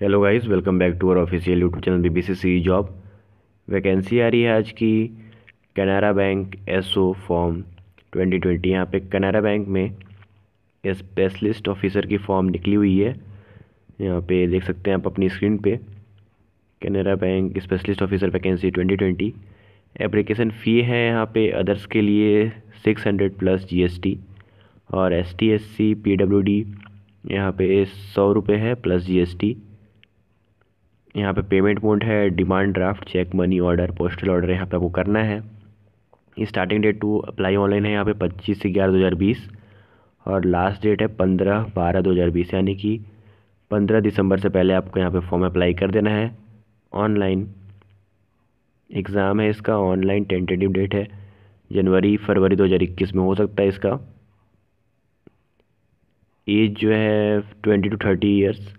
hello guys welcome back to our official YouTube channel B B C C job vacancy आ रही है आज की कनारा बैंक एसओ फॉर्म 2020 यहाँ पे कनारा बैंक में स्पेशलिस्ट ऑफिसर की फॉर्म निकली हुई है यहाँ पे देख सकते हैं आप अपनी स्क्रीन पे Canara bank specialist officer vacancy 2020 application fee है यहाँ पे अदर्स के लिए सिक्स प्लस जी और S T S C P W D यहाँ पे सौ रुपये है प्लस टी यहाँ पे पेमेंट मोड है demand draft cheque money order postal order यहाँ पे आपको करना है starting date to apply online है यहाँ पे पच्चीस से ग्यारह दो हज़ार बीस और लास्ट डेट है पंद्रह बारह दो हज़ार बीस यानी कि पंद्रह दिसंबर से पहले आपको यहाँ पे फॉर्म अप्लाई कर देना है ऑनलाइन एग्ज़ाम है इसका ऑनलाइन टेंटेटिव डेट है जनवरी फरवरी इक्कीस में हो सकता है इसका एज जो है ट्वेंटी टू थर्टी ईयर्स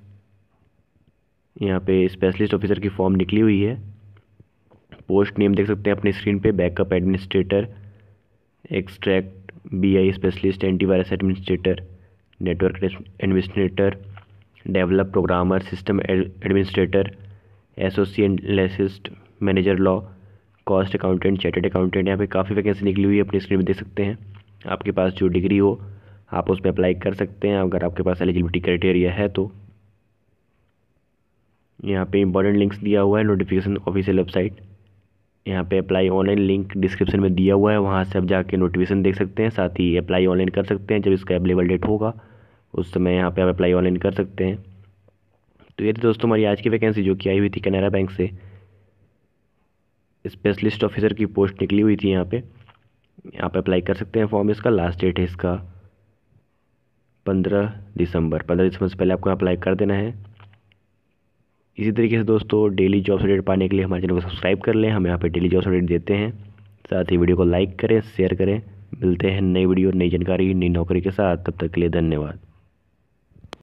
यहाँ पे स्पेशलिस्ट ऑफिसर की फॉर्म निकली हुई है पोस्ट नेम देख सकते हैं अपने स्क्रीन पे backup administrator extract BI specialist antivirus administrator network administrator develop programmer system administrator SOC manager law cost accountant chartered accountant यहाँ पे काफ़ी वैकेंसी निकली हुई है अपनी स्क्रीन पर देख सकते हैं आपके पास जो डिग्री हो आप उसमें अप्लाई कर सकते हैं अगर आपके पास एलिजिबिलिटी क्राइटेरिया है तो यहाँ पे इंपॉर्टेंट लिंक्स दिया हुआ है नोटिफिकेशन ऑफिशियल वेबसाइट यहाँ पे अप्लाई ऑनलाइन लिंक डिस्क्रिप्शन में दिया हुआ है वहाँ से आप जाके नोटिफिकेशन देख सकते हैं साथ ही अप्लाई ऑनलाइन कर सकते हैं जब इसका अवेलेबल डेट होगा उस समय यहाँ पे आप अप्लाई ऑनलाइन कर सकते हैं तो ये थी दोस्तों हमारी आज की वैकेंसी जो कि आई हुई थी कैनरा बैंक से स्पेशलिस्ट ऑफिसर की पोस्ट निकली हुई थी यहाँ यहाँ आप अप्लाई कर सकते हैं फॉर्म इसका लास्ट डेट है इसका पंद्रह दिसंबर पंद्रह दिसंबर से पहले आपको अप्लाई कर देना है इसी तरीके से दोस्तों डेली जॉब अपडेट पाने के लिए हमारे चैनल को सब्सक्राइब कर लें हम यहाँ पर डेली जॉब अपडेट देते हैं साथ ही वीडियो को लाइक करें शेयर करें मिलते हैं नई वीडियो नई जानकारी नई नौकरी के साथ तब तक के लिए धन्यवाद